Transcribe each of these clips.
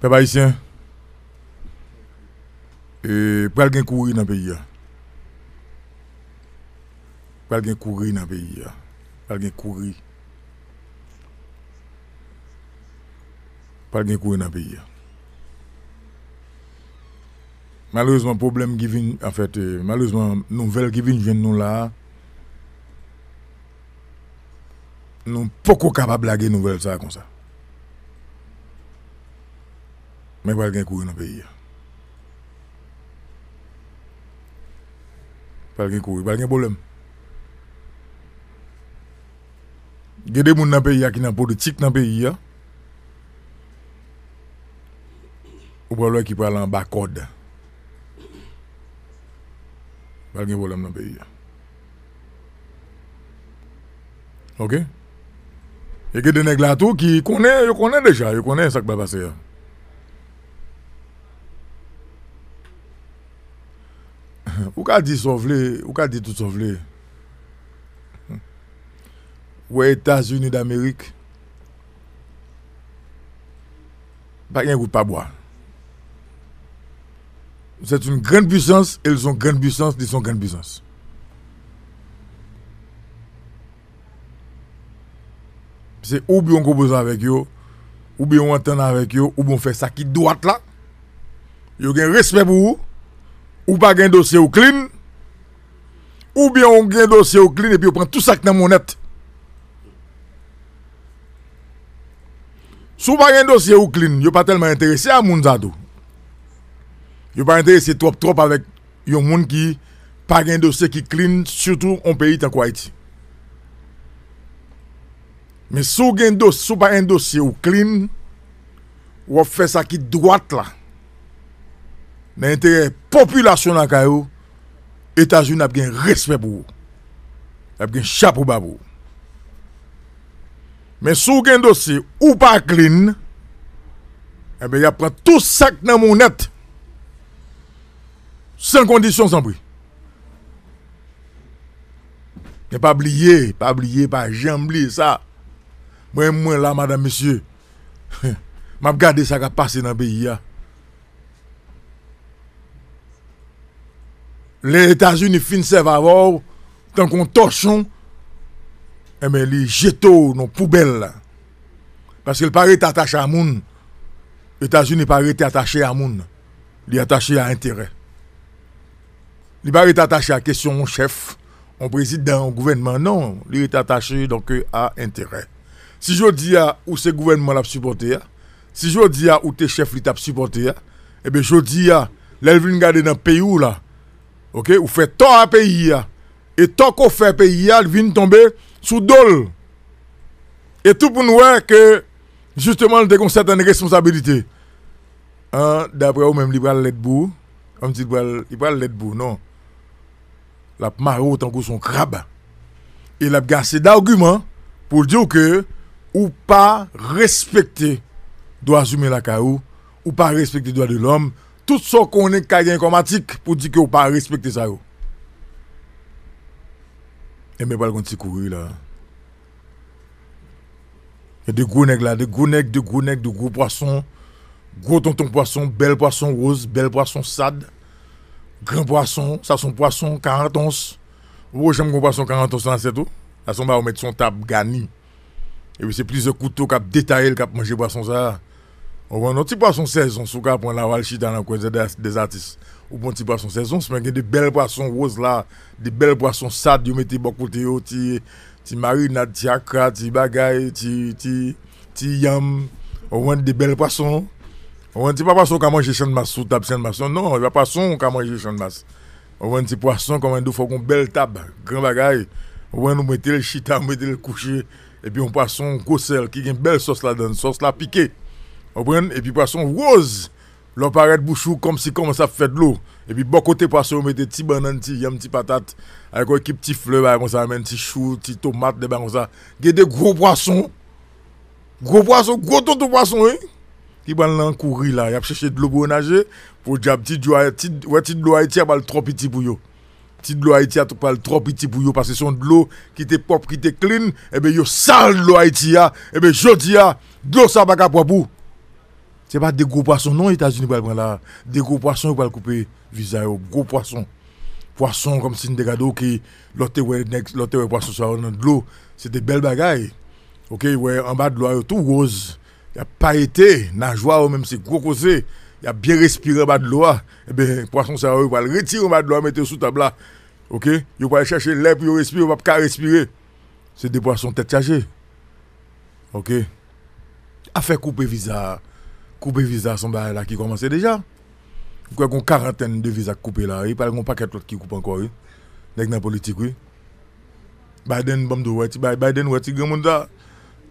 Peba isyen, pe al gen kouri nan peyi ya. Pe al gen kouri nan peyi ya. Pe al gen kouri. Pe al gen kouri nan peyi ya. Malouzman, problem giving, an fèt, euh, malouzman, nouvel giving jen nou la, nou poko kapab lage nouvel sa kon sa. Men pal gen kouye nan peyi ya. Pal gen kouye, pal gen poulem. Gede moun nan peyi ya ki nan pou, di chik nan peyi ya, ou pal wè ki pou alan bak kod. Pal gen poulem nan peyi ya. Ok? Eke dene glato ki, yo konen deja, yo konen sak babase ya. ka di ou ka di tout son vle. Hmm. Ou e unis d'Amérique? pa gen gout pa boa. C'est une grande puissance, elles ont grande puissance, ils sont grande puissance. C'est ou bien on compose avec eux, ou bien on entend avec eux, ou bien on fait ça qui doit là. Ils ont un respect pour vous. Ou pa gen dosye ou klin. Ou byan ou gen dosye ou klin epi ou pren tout sak nan mounet. Sou pa gen dosye ou klin, yo pa telman enterese a moun zado. Yo pa enterese trop trop avek yon moun ki pa gen dosye ki klin, sutou on pe ita kwa iti. Men sou gen dosye, sou pa gen dosye ou klin, ou fe sa ki dwat la. nan entere popilasyon nan kayou, Etasyoun ap gen respep ou. Ap gen chap ou babou. Men sou gen dosi ou pa klin, eh ap be ya pran tout sak nan mounet. Sen kondisyon san pou. Ne pa bliye, pa bliye, pa jen bliye sa. Mwen mwen la, madame, monsieur, map gade sa ka pase nan beyi ya. les États-Unis finissent à tant qu'on torchon, et eh bien, les jetons dans poubelle. Parce qu'il paraît attaché à moun. Les États-Unis paraît attaché à moun. Ils sont attaché à intérêt. Il paraît attaché à question chef, on président, au gouvernement. Non, ils sont attaché donc à intérêt. Si je dis à où ce gouvernement l'a supporté, hein, si je dis à où tes chefs l'a supporté, et hein, eh ben, je dis à l'Elvin garder dans le pays où là, OK, ou fait tort à pays et tant qu'on fait pays il vient tomber sous dol. Et tout pour nous que justement une certaine responsabilité. Hein, d'après vous même il y a bout, comme dit il va l'aide non. La marre autant que son crabe. Et il a gassé d'arguments pour dire que ou pas respecter doit humains la caou, ou pas respecter droits de l'homme Sout so konen ka yon komatik pou di ki ou pa respekte sa yo. Eme bal kon ti kouri la. E de gro nek la, de gro nek, de gro nek, de gro poason. Gro ton ton poason, bel poason rose, bel poason sad. Gran poason, sa son poason, karantons. Ou jem kon poason karantons lan set ou. La son ba ou met son tab gani. Ewi se plize koutou kap detayel kap manje poason sa yo. Ouwen nou bon ti pwason sezon sou ka pou an aval chita nan kwenze des atis. Ouwen ti pwason sezon, semen gen de bel pwason roz la, de bel pwason sad yon meti bok koute yo, ti marid nad, ti akra, ti bagay, ti yam. Ouwen de bel pwason. Ouwen ti pwason kamanje chanmas, sou tab chanmas. Non, yon pwason kamanje chanmas. Ouwen ti pwason kamanjou fokon bel tab, gran bagay. Ouwen nou meti l chita, meti l kouche, epi yon pwason kousel, ki gen bel sos la den, sos la pike. Et puis poisson rose. L'on paraît bouchou comme si comme ça fait de l'eau. Et puis bon côté poisson, on met des petits bananes, des petit patates, avec un petit fleur, bah, comme ça, même petit chou, petit tomate, des comme ça. Il y a des gros poissons. Gros poissons, gros tonton poisson, hein. Qui va un courir là, il a chercher de l'eau pour nager, pour dire petit de l'eau Haïti, il trop petit pour eux. Petit de l'eau haïtienne tu pas trop petit pour parce que c'est de l'eau qui était propre, qui était clean, et eh bien, yo sale l'eau Haïti, et eh bien, je dis, de l'eau ça va pas pour c'est pas des gros poissons non, États-Unis va prendre là. Des gros poissons, on va le couper visa gros poissons. Poissons comme c'est des qui que l'autre wet next, l'autre voit poisson sur l'eau. C'est des belles bagailles. OK, en bas de l'eau tout rose. Il y a pas été nageoir même c'est gros Il y a bien respiré en bas de l'eau. Ah. Et eh ben poissons ça on va le retirer en bas de l'eau, mettre sous table là. Ah. OK, il va chercher l'air pour respirer, va pas ca respirer. C'est des poissons tête chargée OK. À faire couper visa couper visa son bail là qui commençait déjà. Quoi qu'on quarantaine de visa coupés là, il parle qu'on paquet l'autre qui coupe encore oui. Nèg politique oui. Biden bam do wati Biden wati grand monde là.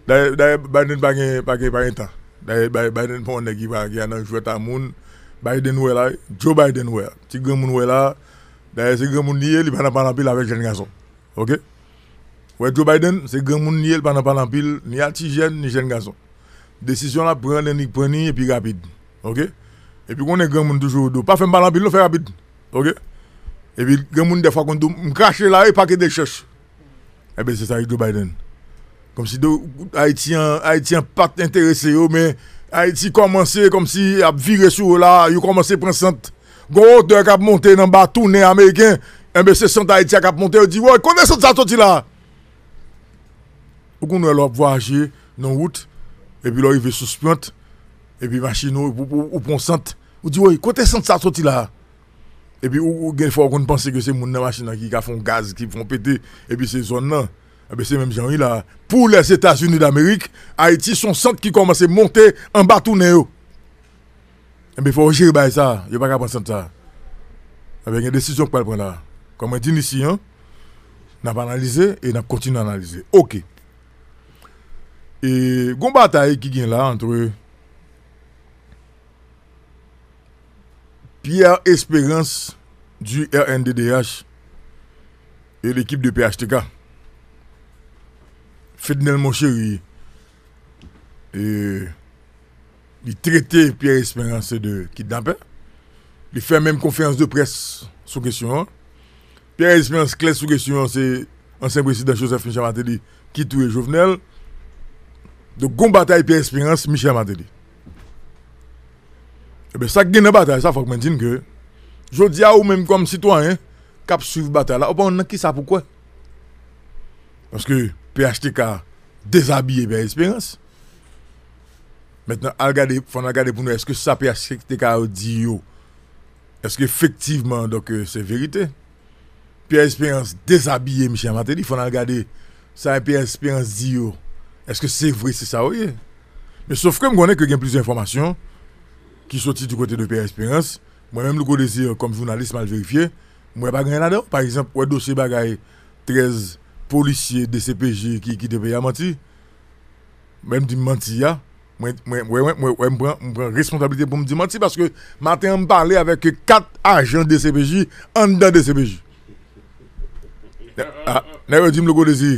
D'ailleurs Biden pas gain pas gain pas temps. D'ailleurs Biden pas nèg qui va qui dans jouer ta moun. Biden ouais là, Joe Biden ouais. Ti grand monde ouais là. D'ailleurs c'est grand monde lié, il pas parler pile avec jeune garçon. OK? Ouais Joe Biden, c'est grand monde lié, il pas parler pile ni à ti jeune ni jeune garçon. Desisyon la prenen, prenen, epi rapid. Ok? Epi konen gen moun toujou dou. Pa fe mbalan bil, nou fe rapid. Ok? Epi gen moun defa konen dou, mkache la, epake de chèche. Ebe, se sa yi dou Biden. Kom si dou Haiti an pat interese yo, men. Haiti komanse, kom si ap vire sou yo la, yo komanse pren sent. Gon ou te kap monte nan ba, toune Ameriken. Ebe, se sent Haiti a kap monte, yo di, woy, konen sent sa touti la. Ou konen lop voaje, nan wout. et puis là, l'arrivée sous plante et puis machine ou ou On centre ou dit oui côté que ça sorti là et puis ou faut fois pense que c'est mon dans machine qui a font gaz qui vont péter et puis ces zones là et ah bien c'est même jean là pour les États-Unis d'Amérique Haïti son centre qui commence à monter en bas tout et eh bien faut gérer bah, ça il y a pas qu'à prendre ça ah ben, Il y a une décision qu'on prendre là comme on dit ici on hein, a analysé et on continue à analyser ok E, Gon bataye ki gen la entre Pierre Esperance du RNDDH et l'ekip de PHTK. Fèdnel Monsheri li trete Pierre Esperance de Kit Dapen, li fè mèm konferans de pres sou kèsyon. Pierre Esperance kèsyon sou kèsyon se ansèm presi da Josephine Chabaté di Kitou et Jovenel. Donc, gon bataille Pierre Espérance, Michel Mandeli. Et eh bien, ça gagne bataille, ça faut que je dise que je dis à vous même comme citoyen, cap suivre bataille là, on ne sait ça pourquoi Parce que PHTK déshabillé Pierre Espérance. Maintenant, il faut regarder pour nous, est-ce que ça PHTK dit Est-ce qu'effectivement, donc, euh, c'est vérité Pierre Espérance déshabillé Michel Mateli. il faut regarder ça Pierre Espérance dit Eske se vre se sa ou ye? Me sofre m gwenen ke gen plis informasyon ki soti di kote de per esperans mwen m lukodezi kom jounalist mal verifiye mwen bagen nan de Par exemple, wè dosye bagay 13 policye DCPJ ki te pe ya manti mwen m di manti ya mwen m pren responsabilite pou m di manti parce que m aten an m parle avek 4 ajen DCPJ an dan DCPJ Ne wè di m lukodezi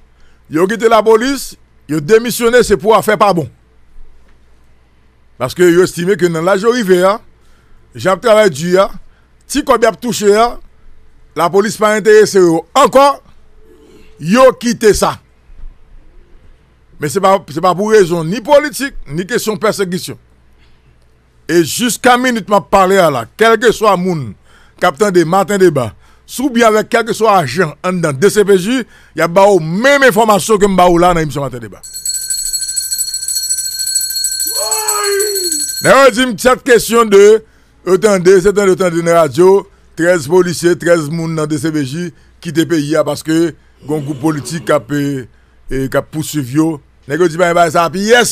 Ils ont quitté la police, ils ont démissionné, c'est pour faire pas bon. Parce que vous estimé que dans la j'arrive, j'ai travaillé du, si quoi avez touché, la police pas intéressée. Encore, ils ont quitté ça. Mais ce n'est pas, pas, pour raison ni politique, ni question de persécution. Et jusqu'à minute, je parler là, quel que soit le monde, capitaine des matins débat, Sou bi avèk kèkè sou ajen an dan DCPJ, yab ba ou mèm informasyon kèm ba ou la nan imsyon an tè debat. Nè yon di m tchèt kèsyon de, e tèndè, se tèndè, e tèndè nan radyo, 13 polisye, 13 moun nan DCPJ, ki te pe yè baske, gongou politik kap e, pou suvyo. Nè kè di bè yon bè sa api, yes!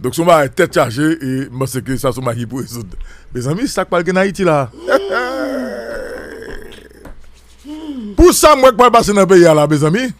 Dok sou mwa e tet chaje e maseke sa sou magi pou e soud. Bezami, sak pal genay iti la. Hmm. Pou sa mwen kwa basen apeya la, bezami?